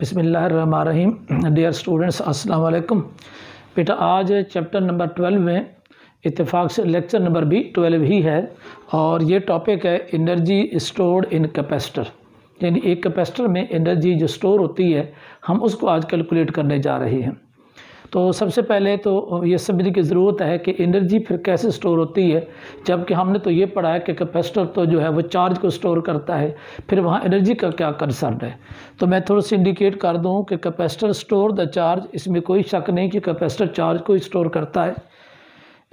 बिसमीम dear students अस्सलाम वालेकुम बेटा आज चैप्टर नंबर ट्वेल्व में इतफ़ाक़ से लेक्चर नंबर भी ट्वेल्व ही है और ये टॉपिक है एनर्जी स्टोर्ड इन कैपेसिटर यानी एक कैपेसिटर में एनर्जी जो स्टोर होती है हम उसको आज कैलकुलेट करने जा रहे हैं तो सबसे पहले तो ये समझने की ज़रूरत है कि एनर्जी फिर कैसे स्टोर होती है जबकि हमने तो ये पढ़ा है कि कैपेसिटर तो जो है वो चार्ज को स्टोर करता है फिर वहाँ एनर्जी का क्या कंसर्न है तो मैं थोड़ा सा इंडिकेट कर दूँ कि कैपेसिटर स्टोर द चार्ज इसमें कोई शक नहीं कि कैपेसिटर चार्ज को स्टोर करता है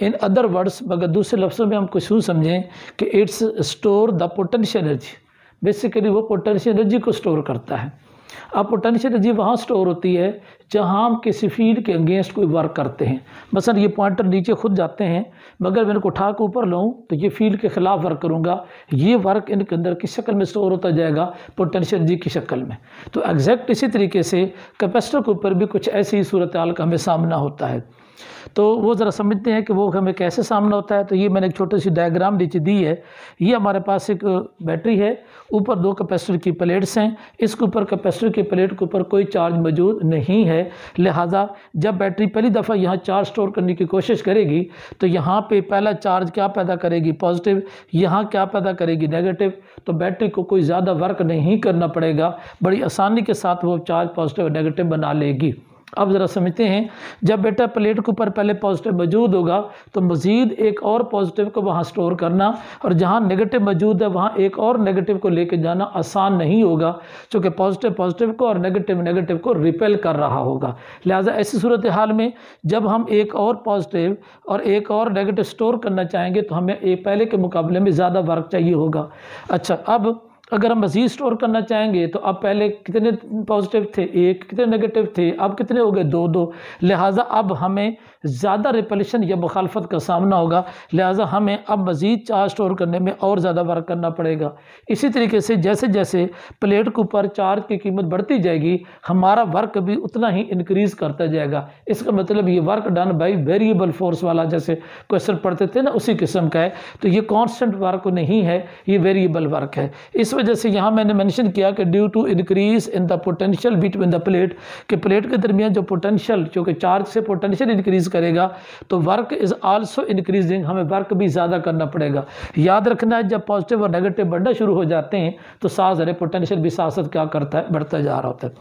इन अदर वर्ड्स मगर दूसरे लफ्ज़ों में हम कुछ यूँ समझें कि it's store the potential energy basically वो पोटेंशियल एनर्जी को स्टोर करता है अब पोटेंशियल एनर्जी वहाँ स्टोर होती है जहाँ हम किसी फील्ड के अगेंस्ट कोई वर्क करते हैं मसलन ये पॉइंटर नीचे खुद जाते हैं मगर मैं इनको उठा के ऊपर लाऊँ तो ये फील्ड के ख़िलाफ़ वर्क करूँगा ये वर्क इनके अंदर किस शक्ल में स्टोर होता जाएगा पोटेंशियल एनर्जी की शक्ल में तो एग्जैक्ट इसी तरीके से कैपेसिटर के ऊपर भी कुछ ऐसी सूरत हाल का हमें सामना होता है तो वो ज़रा समझते हैं कि वो हमें कैसे सामना होता है तो ये मैंने एक छोटी सी डायग्राम नीचे दी है ये हमारे पास एक बैटरी है ऊपर दो कैपेसिटर की प्लेट्स हैं इसके ऊपर कैपेसिटर की प्लेट के ऊपर कोई चार्ज मौजूद नहीं है लिहाजा जब बैटरी पहली दफ़ा यहाँ चार्ज स्टोर करने की कोशिश करेगी तो यहाँ पर पहला चार्ज क्या पैदा करेगी पॉजिटिव यहाँ क्या पैदा करेगी नेगेटिव तो बैटरी को कोई ज़्यादा वर्क नहीं करना पड़ेगा बड़ी आसानी के साथ वो चार्ज पॉजिटिव और नेगेटिव बना लेगी अब ज़रा समझते हैं जब बेटा प्लेट के ऊपर पहले पॉजिटिव मौजूद होगा तो मज़ीद एक और पॉजिटिव को वहाँ स्टोर करना और जहाँ नेगेटिव मौजूद है वहाँ एक और नेगेटिव को लेके जाना आसान नहीं होगा क्योंकि पॉजिटिव पॉजिटिव को और नेगेटिव नेगेटिव को रिपेल कर रहा होगा लिहाजा ऐसी सूरत हाल में जब हम एक और पॉजिटिव और एक और नेगेटिव स्टोर करना चाहेंगे तो हमें पहले के मुकाबले में ज़्यादा वर्क चाहिए होगा अच्छा अब अगर हम मज़ीद स्टोर करना चाहेंगे तो अब पहले कितने पॉजिटिव थे एक कितने नेगेटिव थे अब कितने हो गए दो दो लिहाजा अब हमें ज़्यादा रिपलेशन या मुखालफत का सामना होगा लिहाजा हमें अब मज़ीद चार स्टोर करने में और ज़्यादा वर्क करना पड़ेगा इसी तरीके से जैसे जैसे प्लेट के ऊपर चार्ज की कीमत बढ़ती जाएगी हमारा वर्क भी उतना ही इनक्रीज़ करता जाएगा इसका मतलब ये work done by variable force वाला जैसे क्वेश्चन पढ़ते थे ना उसी किस्म का है तो ये कॉन्स्टेंट वर्क नहीं है ये वेरिएबल वर्क है इस वजह से यहाँ मैंने मैंशन किया कि due to increase in the potential between the plate कि प्लेट के दरमियान जो पोटेंशियल चूँकि चार्ज से पोटेंशियल इंक्रीज़ करेगा तो वर्क इज़ आल्सो इंक्रीजिंग हमें वर्क भी ज़्यादा करना पड़ेगा याद रखना है जब पॉजिटिव और नेगेटिव बढ़ना शुरू हो जाते हैं तो साथ ज़रा पोटेंशियल भी साथ साथ क्या करता है बढ़ता जा रहा होता है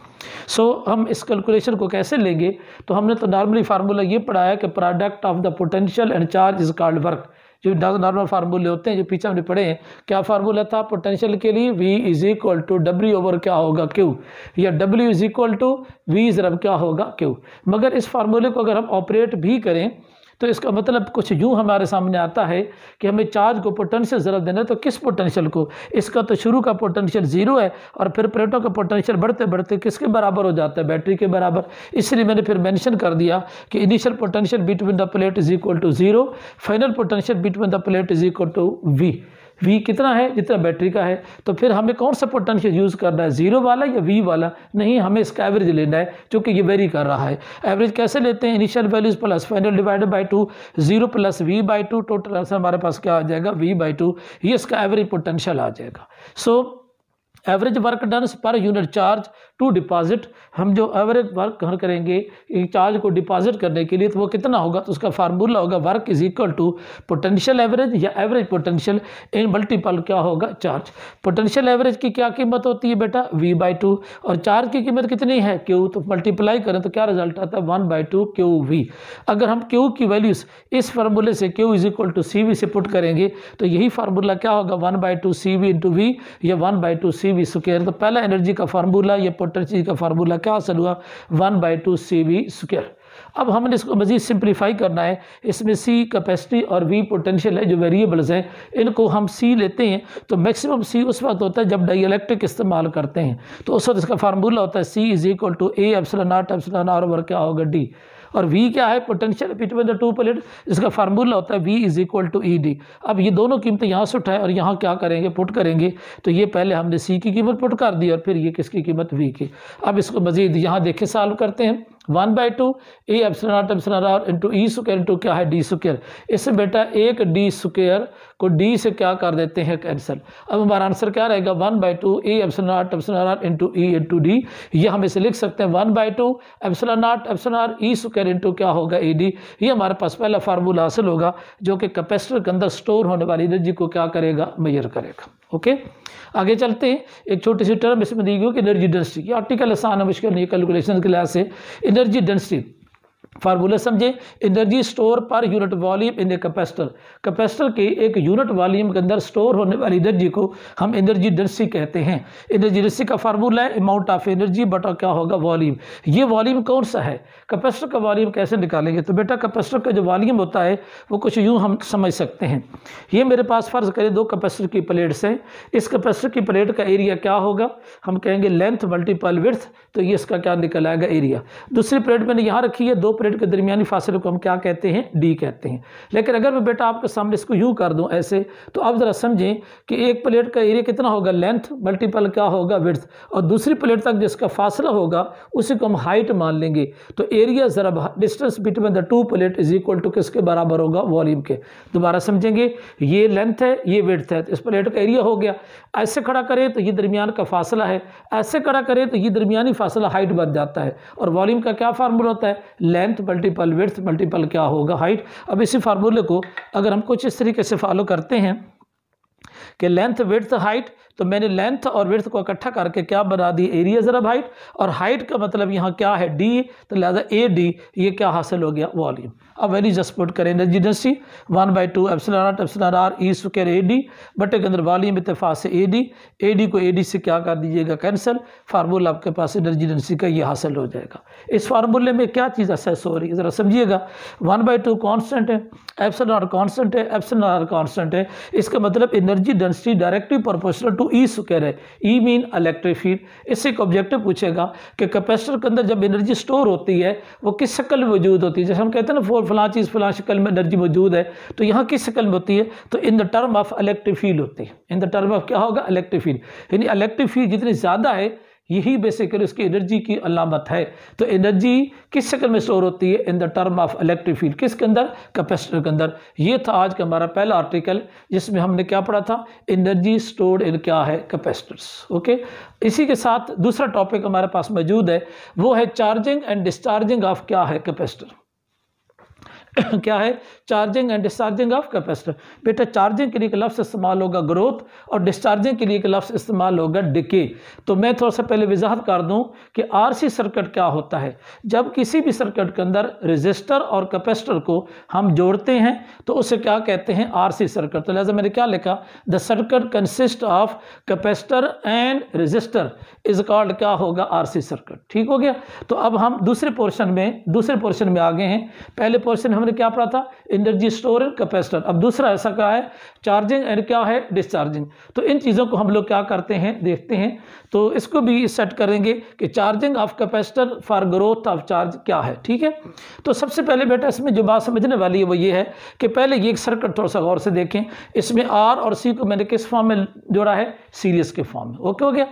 सो so, हम इस कैलकुलेशन को कैसे लेंगे तो हमने तो नॉर्मली फार्मूला ये पढ़ाया कि product of the potential and charge is called work जो नॉर्मल फार्मूले तो होते हैं जो पीछे हमने पढ़े हैं क्या फार्मूला था पोटेंशियल के लिए V is equal to W over क्या होगा क्यू या W is equal to V जरब क्या होगा क्यू मगर इस फार्मूले को अगर हम ऑपरेट भी करें तो इसका मतलब कुछ यूँ हमारे सामने आता है कि हमें चार्ज को पोटेंशियल ज़रा देना है तो किस पोटेंशियल को इसका तो शुरू का पोटेंशियल ज़ीरो है और फिर प्लेटों का पोटेंशियल बढ़ते बढ़ते किसके बराबर हो जाता है बैटरी के बराबर इसलिए मैंने फिर मैंशन कर दिया कि initial potential between the plate is equal to zero final potential between the plate is equal to V V कितना है जितना बैटरी का है तो फिर हमें कौन सा पोटेंशियल यूज़ करना है जीरो वाला या वी वाला नहीं हमें इसका एवरेज लेना है जो कि ये वेरी कर रहा है एवरेज कैसे लेते हैं initial values plus final divided by two zero plus V by two total answer हमारे पास क्या आ जाएगा वी बाई टू ये इसका एवरेज पोटेंशियल आ जाएगा so so, average work done per unit charge to deposit हम जो एवरेज वर्क घर करेंगे चार्ज को डिपॉजिट करने के लिए तो वो कितना होगा तो उसका फार्मूला होगा work is equal to potential average या एवरेज पोटेंशियल इन मल्टीपल क्या होगा चार्ज पोटेंशियल एवरेज की क्या कीमत होती है बेटा वी बाई टू और चार्ज की कीमत कितनी है क्यू तो मल्टीप्लाई करें तो क्या रिजल्ट आता है one by two Q V अगर हम क्यू की वैल्यूज इस फार्मूले से Q is equal to C V से पुट करेंगे तो यही फार्मूला क्या होगा one by two C V into V या one by two C V square तो पहला एनर्जी का फार्मूला या पोटेंशियल का फार्मूला क्या हासिल हुआ one by two C V square अब हमने इसको मज़ीद सिंप्लीफाई करना है इसमें सी कैपेसिटी और वी पोटेंशियल है जो वेरिएबल्स हैं इनको हम सी लेते हैं तो मैक्सिमम सी उस वक्त होता है जब डाइलेक्ट्रिक इस्तेमाल करते हैं तो उस वक्त इसका फार्मूला होता है C is equal to A epsilon not epsilon R over क्या होगा डी और वी क्या है potential between the two plate इसका फार्मूला होता है V is equal to E D अब ये दोनों कीमतें यहाँ से उठाएं और यहाँ क्या करेंगे पुट करेंगे तो ये पहले हमने सी की कीमत पुट कर दी और फिर ये किसकी कीमत वी की अब इसको मज़ीद यहाँ देखे सॉल्व करते हैं one by two A epsilon not epsilon R into E square into क्या है डी स्क्र इससे बेटा एक डी स्क्र को डी से क्या कर देते हैं कैंसिल अब हमारा आंसर क्या रहेगा one by two E epsilon R epsilon R into E into D ये हम इसे लिख सकते हैं one by two epsilon not epsilon R E square into क्या होगा ई e डी ये हमारे पास पहला फार्मूला हासिल होगा जो कि कैपेसिटर के अंदर स्टोर होने वाली एनर्जी को क्या करेगा मेजर करेगा ओके आगे चलते हैं एक छोटी सी टर्म इसमें दी गई कि एनर्जी डेंसिटी ये आर्टिकल आसान है मुश्किल नहीं कैलकुलेशन के लिहाज से एनर्जी डेंसिटी फार्मूला समझे energy store per unit volume in a capacitor capacitor के एक यूनिट वॉल्यूम के अंदर स्टोर होने वाली एनर्जी को हम एनर्जी डेंसिटी कहते हैं एनर्जी डेंसिटी का फार्मूला है अमाउंट ऑफ एनर्जी बटा क्या होगा वॉल्यूम ये वॉल्यूम कौन सा है कैपेसिटर का वॉल्यूम कैसे निकालेंगे तो बेटा कैपेसिटर का जो वॉल्यूम होता है वो कुछ यूँ हम समझ सकते हैं ये मेरे पास फ़र्ज़ करें दो कैपेसिटर की प्लेट्स हैं इस कैपेसिटर की प्लेट का एरिया क्या होगा हम कहेंगे लेंथ मल्टीपल विर्थ तो ये इसका क्या निकल आएगा एरिया दूसरी प्लेट मैंने यहाँ रखी है दो प्लेट के दरमियानी फासले को हम क्या कहते हैं डी कहते हैं लेकिन अगर मैं बेटा आपके सामने इसको यूँ कर दूँ ऐसे तो आप ज़रा समझें कि एक प्लेट का एरिया कितना होगा लेंथ मल्टीपल क्या होगा विर्थ और दूसरी प्लेट तक जिसका फासला होगा उसी को हम हाइट मान लेंगे तो एरिया ज़रा distance between the two plate is equal to किसके बराबर होगा वॉल्यूम के दोबारा समझेंगे ये लेंथ है ये विर्थ है तो इस प्लेट का एरिया हो गया ऐसे खड़ा करें तो ये दरमियान का फासला है ऐसे खड़ा करें तो ये दरमियानी फासला हाइट बन जाता है और वॉल्यूम का क्या फार्मूला होता है लेंथ मल्टीपल विथ मल्टीपल क्या होगा हाइट अब इसी फार्मूले को अगर हम कुछ इस तरीके से फॉलो करते हैं कि लेंथ विड्थ हाइट तो मैंने लेंथ और विड्थ को इकट्ठा करके क्या बना दी एरिया ज़रब हाइट और हाइट का मतलब यहाँ क्या है डी तो लिहाजा ए डी ये क्या हासिल हो गया वॉल्यूम अब वेरी जस्ट पुट करें energy density one by two epsilon R epsilon R E square A D बटे के अंदर वॉल्यूम इतफा से ए डी ए डी को ए डी से क्या कर दीजिएगा कैंसिल फार्मूला आपके पास एनर्जी डेंसिटी का ये हासिल हो जाएगा इस फार्मूले में क्या चीज़ असेस हो रही है ज़रा समझिएगा वन बाई टू कॉन्सटेंट है एप्सलर आर कॉन्सटेंट है एप्सलर आर कॉन्सटेंट है इसका मतलब energy density directly proportional to E square है ई मीन इलेक्ट्रिक फील्ड इससे एक ऑब्जेक्टिव पूछेगा कि कैपेसिटर के अंदर जब एनर्जी स्टोर होती है वो किस शक्ल में मौजूद होती है जैसे हम कहते हैं ना फलां चीज़ फलां शक्ल में एनर्जी मौजूद है तो यहाँ किस शक्ल में होती है तो in the term of electric field होती है इन द टर्म ऑफ क्या होगा इलेक्ट्रिक फील्ड यानी इलेक्ट्रिक फील्ड जितनी ज़्यादा है यही बेसिकली उसकी एनर्जी की अलामत है तो एनर्जी किस शक्ल में स्टोर होती है in the term of electric field किसके अंदर कैपेसिटर के अंदर ये था आज का हमारा पहला आर्टिकल जिसमें हमने क्या पढ़ा था एनर्जी स्टोर्ड इन क्या है कैपेसिटर्स ओके इसी के साथ दूसरा टॉपिक हमारे पास मौजूद है वो है चार्जिंग एंड डिस्चार्जिंग ऑफ क्या है कैपेसिटर क्या है charging and discharging of capacitor बेटा चार्जिंग के लिए एक लफ्स इस्तेमाल होगा ग्रोथ और डिस्चार्जिंग के लिए एक लफ्स इस्तेमाल होगा डिके तो मैं थोड़ा सा पहले वजाहत कर दूं कि आरसी सर्किट क्या होता है जब किसी भी सर्किट के अंदर रजिस्टर और कैपेसिटर को हम जोड़ते हैं तो उसे क्या कहते हैं सी सर्किट तो लिहाजा मैंने क्या लिखा the circuit consist of capacitor and resistor is called क्या होगा सी सर्किट ठीक हो गया तो अब हम दूसरे पोर्शन में दूसरे पोर्शन में आ गए हैं पहले पोर्शन हम हमने क्या पढ़ा था एनर्जी स्टोर एंड कैपेसिटर अब दूसरा ऐसा क्या है चार्जिंग एंड क्या है डिस्चार्जिंग तो इन चीज़ों को हम लोग क्या करते हैं देखते हैं तो इसको भी सेट करेंगे कि charging of capacitor for growth of charge क्या है ठीक है तो सबसे पहले बेटा इसमें जो बात समझने वाली है वो ये है कि पहले ये एक सर्किट थोड़ा सा गौर से देखें इसमें आर और सी को मैंने किस फॉर्म में जोड़ा है सीरियस के फॉर्म में ओके हो गया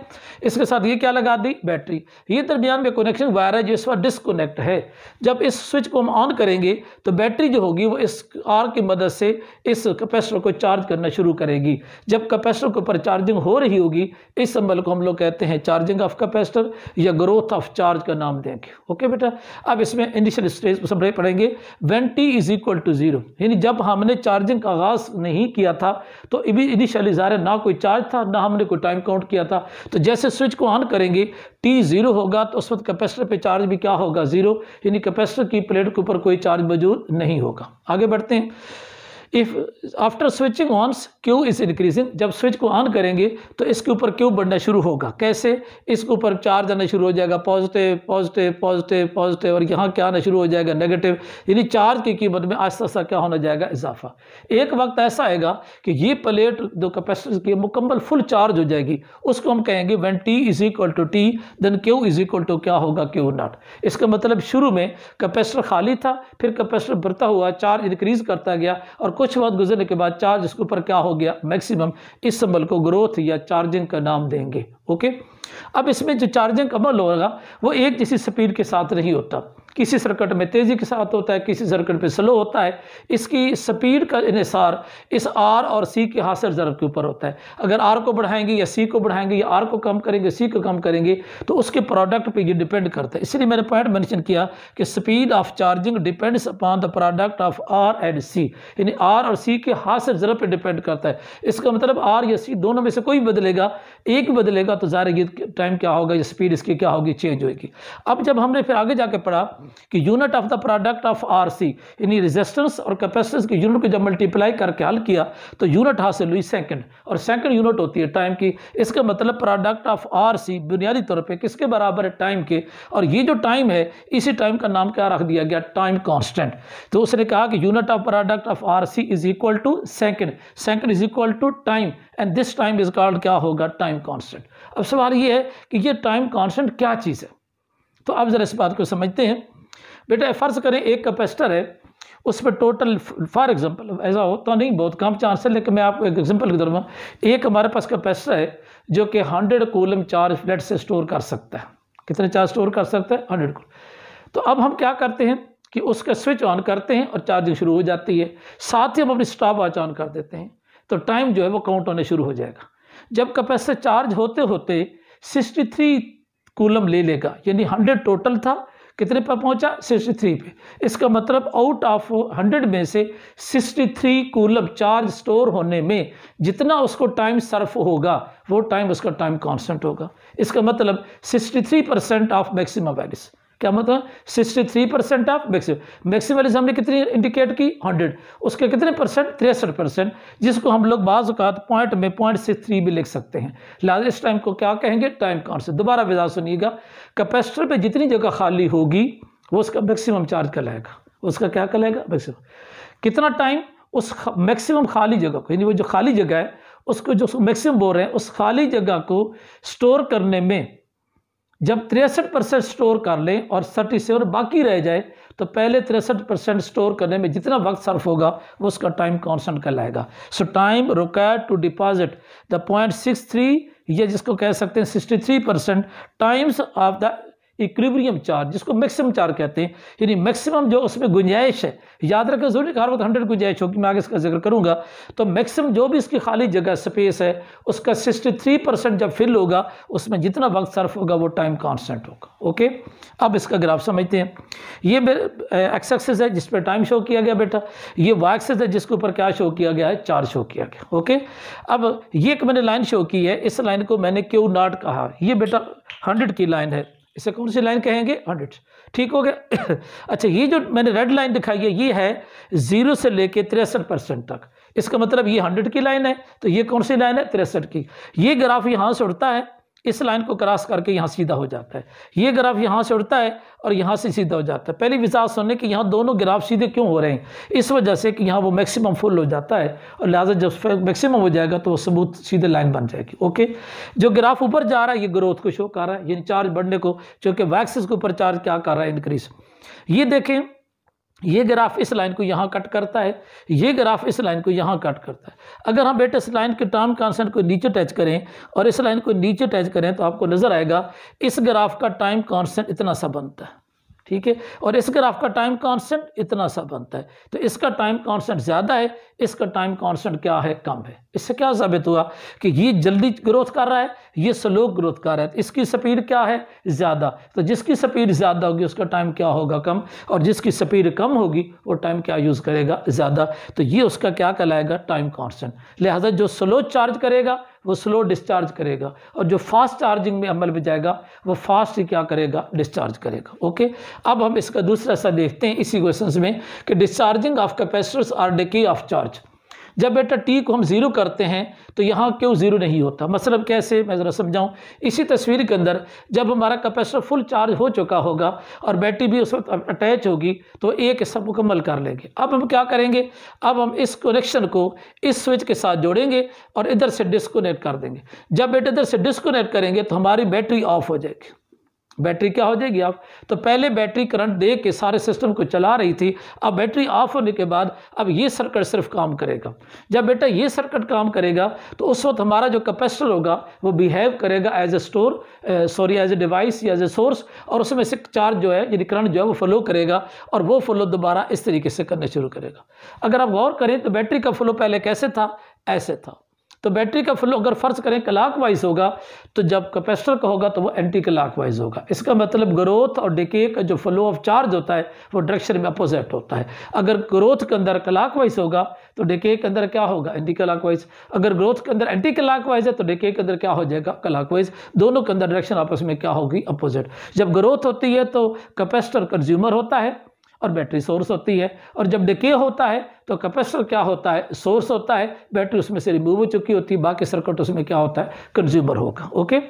इसके साथ ये क्या लगा दी बैटरी ये दरमियान में कनेक्शन वायर है जो इस बार डिसकोनेक्ट है जब इस स्विच को हम ऑन करेंगे तो बैटरी बैटरी जो होगी वो इस आर की मदद से इस कैपेसिटर को चार्ज करना शुरू करेगी जब कैपेसिटर के ऊपर चार्जिंग हो रही होगी इस संबल को हम लोग कहते हैं चार्जिंग ऑफ कैपेसिटर या ग्रोथ ऑफ चार्ज का नाम देंगे ओके बेटा अब इसमें इनिशियल स्टेज सब पढ़ेंगे when T is equal to zero यानी जब हमने चार्जिंग का आगाज़ नहीं किया था तो इनिशियली ज़ाहिर ना कोई चार्ज था ना हमने कोई टाइम काउंट किया था तो जैसे स्विच को ऑन करेंगे टी ज़ीरो होगा तो उस वक्त कैपेसिटर पे चार्ज भी क्या होगा ज़ीरो यानी कैपेसिटर की प्लेट के ऊपर कोई चार्ज मौजूद नहीं होगा आगे बढ़ते हैं if after switching on Q is increasing जब स्विच को ऑन करेंगे तो इसके ऊपर क्यू बढ़ना शुरू होगा कैसे इसके ऊपर चार्ज आना शुरू हो जाएगा पॉजिटिव पॉजिटिव पॉजिटिव पॉजिटिव और यहाँ क्या आना शुरू हो जाएगा नेगेटिव यानी चार्ज की कीमत में आस्ता आस्ता क्या होना जाएगा इजाफा एक वक्त ऐसा आएगा कि ये प्लेट जो कैपेसिटर की मुकम्मल फुल चार्ज हो जाएगी उसको हम कहेंगे when T is equal to T then Q is equal to क्या होगा क्यू नॉट इसका मतलब शुरू में कैपेसिटर खाली था फिर कैपेसिटर बढ़ता हुआ चार्ज इंक्रीज करता गया और कुछ वक्त गुजरने के बाद चार्ज इसके ऊपर क्या हो गया मैक्सिमम इस अमल को ग्रोथ या चार्जिंग का नाम देंगे ओके अब इसमें जो चार्जिंग अमल होगा वो एक जैसी स्पीड के साथ नहीं होता किसी सर्किट में तेज़ी के साथ होता है किसी सर्किट पे स्लो होता है इसकी स्पीड का इसार इस आर और सी के हासिल ज़रब के ऊपर होता है अगर आर को बढ़ाएंगे या सी को बढ़ाएंगे या आर को कम करेंगे सी को कम करेंगे तो उसके प्रोडक्ट पर ये डिपेंड करता है इसलिए मैंने पॉइंट मैंशन किया कि speed of charging depends upon the product of R and C यानी आर और सी के हासिल ज़रब पर डिपेंड करता है इसका मतलब आर या सी दोनों में से कोई बदलेगा एक बदलेगा तो ज़ाहिर टाइम क्या होगा या स्पीड इसकी क्या होगी चेंज होगी अब जब हमने फिर आगे जाके पढ़ा कि unit of the product of R C यानी रेजिस्टेंस और कैपेसिटेंस की यूनिट को जब मल्टीप्लाई करके हल किया तो यूनिट हासिल हुई सेकंड और सेकंड यूनिट होती है टाइम की इसका मतलब प्रोडक्ट ऑफ आर सी बुनियादी तौर पे किसके बराबर है टाइम के और ये जो टाइम है इसी टाइम का नाम क्या रख दिया गया टाइम कॉन्स्टेंट तो उसने कहा कि unit of product of R C is equal to second second is equal to time and this time is called क्या होगा टाइम कॉन्स्टेंट अब सवाल ये है कि ये टाइम कॉन्स्टेंट क्या चीज़ है तो अब ज़रा इस बात को समझते हैं बेटा फ़र्ज़ करें एक कैपेसिटर है उस पर टोटल फॉर एग्जांपल ऐसा हो तो नहीं बहुत कम चांस है लेकिन मैं आपको एक एग्जांपल के दूँगा एक हमारे पास कैपेसिटर है जो कि हंड्रेड कोलम चार्ज फ्लैट से स्टोर कर सकता है कितने चार्ज स्टोर कर सकता है हंड्रेड कोलम तो अब हम क्या करते हैं कि उसका स्विच ऑन करते हैं और चार्जिंग शुरू हो जाती है साथ ही हम अपनी स्टॉप वॉच ऑन कर देते हैं तो टाइम जो है वो काउंट होने शुरू हो जाएगा जब कैपेसिटर चार्ज होते होते सिक्सटी थ्री कूलम ले लेगा यानी हंड्रेड टोटल था कितने पर पहुंचा 63 पे इसका मतलब आउट ऑफ 100 में से 63 कूलम चार्ज स्टोर होने में जितना उसको टाइम सर्फ होगा वो टाइम उसका टाइम कांस्टेंट होगा इसका मतलब 63 परसेंट ऑफ मैक्सिमम वैल्यूज क्या मतलब sixty three percent of maximum maximalism हमने कितनी इंडिकेट की हंड्रेड उसके कितने परसेंट तिरसठ परसेंट जिसको हम लोग बाज अवत पॉइंट में पॉइंट सिक्स थ्री भी लिख सकते हैं लार्जेस्ट टाइम को क्या कहेंगे टाइम कौन से दोबारा विदा सुनिएगा कैपेसिटर पे जितनी जगह खाली होगी वो उसका मैक्सिमम चार्ज कहलाएगा उसका क्या कहलाएगा मैक्सिमम कितना टाइम उस मैक्सिमम खाली जगह को यानी वो जो खाली जगह है उसको जो मैक्सिमम बोल रहे हैं उस खाली जगह को स्टोर करने में जब तिरसठ परसेंट स्टोर कर लें और थर्टी सेवन बाकी रह जाए तो पहले तिरसठ परसेंट स्टोर करने में जितना वक्त सर्फ होगा वो उसका टाइम कॉन्स्टेंट कहलाएगा so time required to deposit the point six three या जिसको कह सकते हैं sixty three percent times of the equilibrium charge जिसको मैक्सिमम चार्ज कहते हैं यानी मैक्सिमम जो उसमें गुंजाइश है याद रखें जरूरी हर वक्त हंड्रेड गुंजाइश होगी मैं आगे इसका जिक्र करूंगा तो मैक्सिमम जो भी इसकी खाली जगह स्पेस है उसका सिक्सटी थ्री परसेंट जब फिल होगा उसमें जितना वक्त सर्फ होगा वो टाइम कॉन्सटेंट होगा ओके अब इसका ग्राफ समझते हैं ये एक्स एक्सेस है जिस पर टाइम शो किया गया बेटा ये वाई एक्सेस है जिसके ऊपर क्या शो किया गया है चार्ज शो किया गया ओके अब ये एक मैंने लाइन शो की है इस लाइन को मैंने क्यू नाट कहा यह बेटा हंड्रेड की लाइन है इसे कौन सी लाइन कहेंगे हंड्रेड ठीक हो गया अच्छा ये जो मैंने रेड लाइन दिखाई है ये है ज़ीरो से लेके तिरसठ परसेंट तक इसका मतलब ये हंड्रेड की लाइन है तो ये कौन सी लाइन है तिरसठ की ये ग्राफ यहाँ से उड़ता है इस लाइन को क्रॉस करके यहाँ सीधा हो जाता है ये ग्राफ यहाँ से उड़ता है और यहाँ से सीधा हो जाता है पहली विचार सुनने कि यहाँ दोनों ग्राफ सीधे क्यों हो रहे हैं इस वजह से कि यहाँ वो मैक्सिमम फुल हो जाता है और लिहाजा जब मैक्सिमम हो जाएगा तो वो सबूत सीधे लाइन बन जाएगी ओके जो ग्राफ ऊपर जा रहा है ये ग्रोथ को शो कर रहा है यानी चार्ज बढ़ने को चूँकि वैक्सीज के ऊपर चार्ज क्या कर रहा है इनक्रीज ये देखें ये ग्राफ इस लाइन को यहाँ कट करता है ये ग्राफ इस लाइन को यहाँ कट करता है अगर हम बेटे इस लाइन के टर्म कांस्टेंट को नीचे टच करें और इस लाइन को नीचे टच करें तो आपको नज़र आएगा इस ग्राफ का टाइम कांस्टेंट इतना सा बनता है ठीक है और इस ग्राफ का टाइम कांस्टेंट इतना सा बनता है तो इसका टाइम कांस्टेंट ज़्यादा है इसका टाइम कांस्टेंट क्या है कम है इससे क्या साबित हुआ कि ये जल्दी ग्रोथ कर रहा है ये स्लो ग्रोथ कर रहा है तो इसकी स्पीड क्या है ज़्यादा तो जिसकी स्पीड ज़्यादा होगी उसका टाइम क्या होगा कम और जिसकी स्पीड कम होगी वो टाइम क्या यूज़ करेगा ज़्यादा तो ये उसका क्या कहलाएगा टाइम कॉन्सेंट लिहाजा जो स्लो चार्ज करेगा वो स्लो डिस्चार्ज करेगा और जो फास्ट चार्जिंग में अमल में जाएगा वो फास्ट क्या करेगा डिस्चार्ज करेगा ओके अब हम इसका दूसरा सा देखते हैं इसी क्वेश्चन में कि discharging of capacitors or decay of charge जब बेटा टी को हम ज़ीरो करते हैं तो यहाँ क्यों ज़ीरो नहीं होता मतलब कैसे मैं ज़रा समझाऊँ इसी तस्वीर के अंदर जब हमारा कैपेसिटर फुल चार्ज हो चुका होगा और बैटरी भी उस वक्त अटैच होगी तो एक हिस्सा मुकम्मल कर लेंगे अब हम क्या करेंगे अब हम इस कनेक्शन को इस स्विच के साथ जोड़ेंगे और इधर से डिस्कोनेक्ट कर देंगे जब बेटा इधर से डिस्कोनेक्ट करेंगे तो हमारी बैटरी ऑफ हो जाएगी बैटरी क्या हो जाएगी आप तो पहले बैटरी करंट दे के सारे सिस्टम को चला रही थी अब बैटरी ऑफ होने के बाद अब ये सर्किट सिर्फ काम करेगा जब बेटा ये सर्किट काम करेगा तो उस वक्त हमारा जो कैपेसिटर होगा वो बिहेव करेगा as a store sorry as a device या एज ए सोर्स और उसमें से चार्ज जो है यानी करंट जो है वो फ्लो करेगा और वो फ्लो दोबारा इस तरीके से करना शुरू करेगा अगर आप गौर करें तो बैटरी का फ्लो पहले कैसे था ऐसे था तो बैटरी का फ्लो अगर फ़र्ज करें क्लाक वाइज होगा तो जब कैपेसिटर का होगा तो वो एंटी क्लाक वाइज होगा इसका मतलब ग्रोथ और डिके का जो फ्लो ऑफ चार्ज होता है वो डायरेक्शन में अपोजिट होता है अगर ग्रोथ के अंदर क्लाक वाइज होगा तो डिके के अंदर क्या होगा एंटी क्लाक वाइज अगर ग्रोथ के अंदर एंटी क्लाक वाइज है तो डिके के अंदर क्या हो जाएगा क्लाक वाइज दोनों के अंदर डायरेक्शन आपस में क्या होगी अपोजिट जब ग्रोथ होती है तो कैपेसिटर कंज्यूमर होता है और बैटरी सोर्स होती है और जब डिके होता है तो कैपेसिटर क्या होता है सोर्स होता है बैटरी उसमें से रिमूव हो चुकी होती है बाकी सर्किट उसमें क्या होता है कंज्यूमर होगा ओके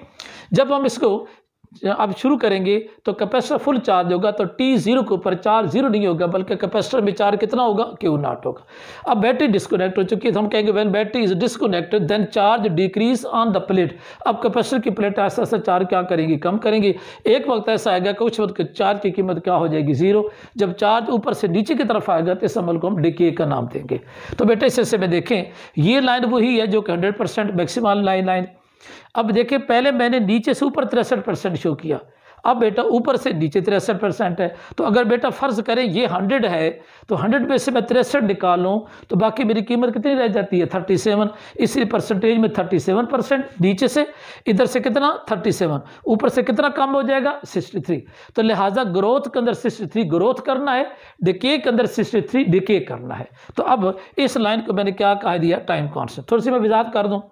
जब हम इसको अब शुरू करेंगे तो कैपेसिटर फुल चार्ज होगा तो टी जीरो के ऊपर चार्ज जीरो नहीं होगा बल्कि कैपेसिटर में चार्ज कितना होगा क्यू नॉट होगा अब बैटरी डिस्कनेक्ट हो चुकी है तो हम कहेंगे when battery is disconnected then charge decrease on the plate अब कैपेसिटर की प्लेट ऐसा ऐसा चार्ज क्या करेंगी कम करेंगी एक वक्त ऐसा आएगा कि उस वक्त चार्ज की कीमत क्या हो जाएगी जीरो जब चार्ज ऊपर से नीचे की तरफ आएगा तो इस अमल को हम डिके का नाम देंगे तो बेटे इस हिस्से में देखें ये लाइन वही है जो कि hundred percent maximum line line अब देखिए पहले मैंने नीचे से ऊपर तिरसठ परसेंट शो किया अब बेटा ऊपर से नीचे तिरसठ परसेंट है तो अगर बेटा फ़र्ज़ करें ये हंड्रेड है तो हंड्रेड में से मैं तिरसठ निकालूँ तो बाकी मेरी कीमत कितनी रह जाती है थर्टी सेवन इसी परसेंटेज में थर्टी सेवन परसेंट नीचे से इधर से कितना थर्टी सेवन ऊपर से कितना कम हो जाएगा सिक्सटी थ्री तो लिहाजा ग्रोथ के अंदर सिक्सटी थ्री ग्रोथ करना है डिके के अंदर सिक्सटी थ्री डिके करना है तो अब इस लाइन को मैंने क्या कहा दिया टाइम कॉन्सेंट थोड़ी सी मैं विजात कर दूँ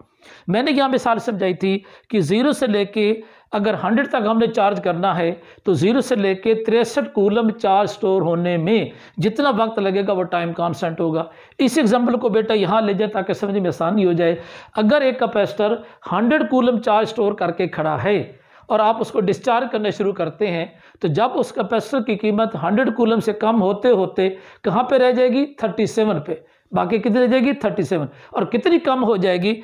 मैंने यहाँ मिसाल समझाई थी कि ज़ीरो से लेके अगर हंड्रेड तक हमने चार्ज करना है तो ज़ीरो से लेके तिरसठ कूलम चार्ज स्टोर होने में जितना वक्त लगेगा वो टाइम कॉन्सेंट होगा इस एग्जांपल को बेटा यहाँ ले जाए ताकि समझ में आसानी हो जाए अगर एक capacitor hundred coulomb charge store करके खड़ा है और आप उसको डिस्चार्ज करना शुरू करते हैं तो जब उस कैपेसिटर की कीमत हंड्रेड कूलम से कम होते होते कहाँ पर रह जाएगी थर्टी सेवन पे बाकी कितनी रह जाएगी थर्टी सेवन और कितनी कम हो जाएगी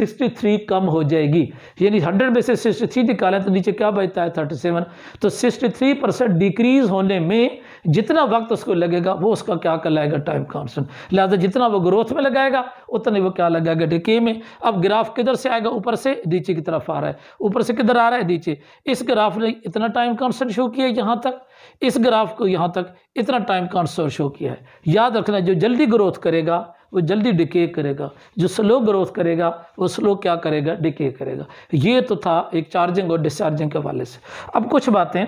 63 कम हो जाएगी यानी 100 में से 63 निकालें तो नीचे क्या बचता है 37 तो 63 परसेंट डिक्रीज होने में जितना वक्त उसको लगेगा वो उसका क्या कहलाएगा टाइम कॉन्सन लिहाजा जितना वो ग्रोथ में लगाएगा उतना वो क्या लगाएगा डिके में अब ग्राफ किधर से आएगा ऊपर से नीचे की तरफ आ रहा है ऊपर से किधर आ रहा है नीचे इस ग्राफ ने इतना टाइम कॉन्सन शो किया यहाँ तक इस ग्राफ को यहाँ तक इतना टाइम कॉन्सन शो किया है याद रखना जो जल्दी ग्रोथ करेगा वो जल्दी डिके करेगा जो स्लो ग्रोथ करेगा वो स्लो क्या करेगा डिके करेगा ये तो था एक चार्जिंग और डिस्चार्जिंग के हवाले से अब कुछ बातें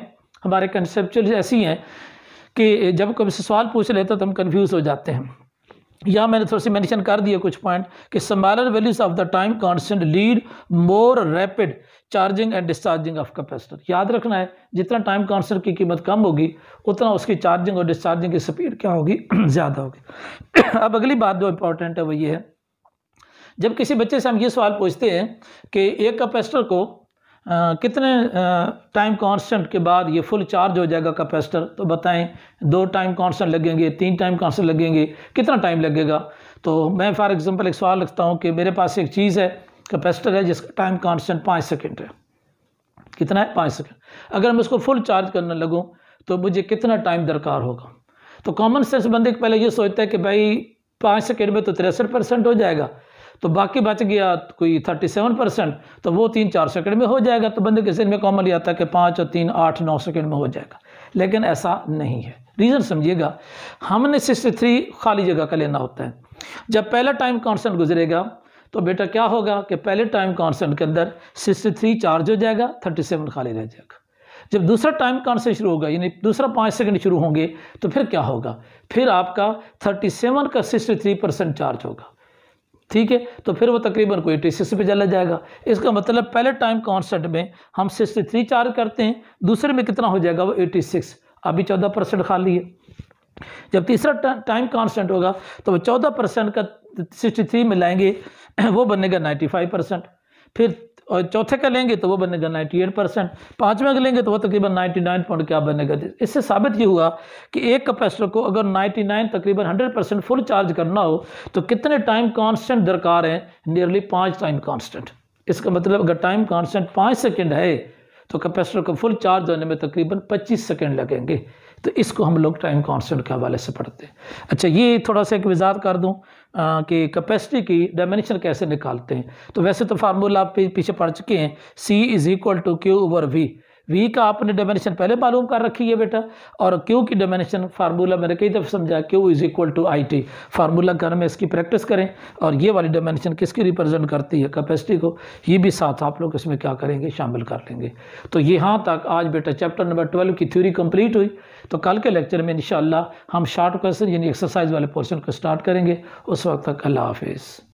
हमारे कंसेप्चुअल ऐसी हैं कि जब कभी सवाल पूछ लेते तो हम कन्फ्यूज़ हो जाते हैं यहाँ मैंने थोड़ी सी मैंशन कर दिया कुछ पॉइंट कि smaller values of the time constant lead more rapid charging and discharging of capacitor याद रखना है जितना टाइम कांस्टेंट की कीमत कम होगी उतना उसकी चार्जिंग और डिस्चार्जिंग की स्पीड क्या होगी ज़्यादा होगी अब अगली बात जो इंपॉर्टेंट है वो ये है जब किसी बच्चे से हम ये सवाल पूछते हैं कि एक कैपेसिटर को आ, कितने टाइम कांस्टेंट के बाद ये फुल चार्ज हो जाएगा कैपेसिटर तो बताएं दो टाइम कांस्टेंट लगेंगे तीन टाइम कांस्टेंट लगेंगे कितना टाइम लगेगा तो मैं फॉर एग्जांपल एक सवाल रखता हूँ कि मेरे पास एक चीज़ है कैपेसिटर है जिसका टाइम कांस्टेंट पाँच सेकेंड है कितना है पाँच सेकेंड अगर मैं उसको फुल चार्ज करने लगूँ तो मुझे कितना टाइम दरकार होगा तो कॉमन सेंस बंदे पहले ये सोचता है कि भाई पाँच सेकेंड में तो तिरसठ परसेंट हो जाएगा तो बाकी बच गया कोई थर्टी सेवन परसेंट तो वो तीन चार सेकंड में हो जाएगा तो बंदे के सिर में कॉमन आता है कि पाँच और तीन आठ नौ सेकंड में हो जाएगा लेकिन ऐसा नहीं है रीज़न समझिएगा हमने सिक्सटी थ्री खाली जगह का लेना होता है जब पहला टाइम कॉन्सेंट गुजरेगा तो बेटा क्या होगा कि पहले टाइम कॉन्सेंट के अंदर सिक्सटी थ्री चार्ज हो जाएगा थर्टी सेवन खाली रह जाएगा जब दूसरा टाइम से शुरू होगा यानी दूसरा पाँच सेकंड शुरू होंगे तो फिर क्या होगा फिर आपका थर्टी सेवन का सिक्सटी थ्री परसेंट चार्ज होगा ठीक है तो फिर वो तकरीबन कोई एटी सिक्स पर चला जाएगा इसका मतलब पहले टाइम कॉन्सेंट में हम सिक्सटी थ्री चार्ज करते हैं दूसरे में कितना हो जाएगा वो एटी सिक्स अभी चौदह परसेंट खाली है जब तीसरा टाइम कॉन्सेंट होगा तो वह चौदह परसेंट का सिक्सटी थ्री में लाएंगे वो बनेगा नाइन्टी फाइव परसेंट फिर और चौथे का लेंगे तो वो बनेगा 98 परसेंट पाँचवें का लेंगे तो वो तकरीबन 99 पॉइंट क्या बनेगा इससे साबित ये हुआ कि एक कैपेसिटर को अगर 99 तकरीबन 100 परसेंट फुल चार्ज करना हो तो कितने टाइम कांस्टेंट दरकार हैं नियरली पाँच टाइम कांस्टेंट इसका मतलब अगर टाइम कांस्टेंट पाँच सेकेंड है तो कैपेसिटर को फुल चार्ज होने में तकरीबन 25 सेकेंड लगेंगे तो इसको हम लोग टाइम कांस्टेंट के हवाले से पढ़ते हैं अच्छा ये थोड़ा सा एक विजात कर दूँ कि कैपेसिटी की डायमेंशन कैसे निकालते हैं तो वैसे तो फार्मूला आप पीछे पढ़ चुके हैं C is equal to Q over V V का आपने डायमेंशन पहले मालूम कर रखी है बेटा और क्यू की डायमेंशन फार्मूला मैंने कई दफ़े समझा Q is equal to I T formula घर में इसकी प्रैक्टिस करें और ये वाली डायमेंशन किसकी रिप्रेजेंट करती है कैपेसिटी को ये भी साथ आप लोग इसमें क्या करेंगे शामिल कर लेंगे तो यहाँ तक आज बेटा चैप्टर नंबर ट्वेल्व की थ्योरी कम्प्लीट हुई तो कल के लेक्चर में इन हम शार्ट क्वेश्चन यानी एक्सरसाइज वाले पोर्शन को स्टार्ट करेंगे उस वक्त तक अल्लाह हाफिज़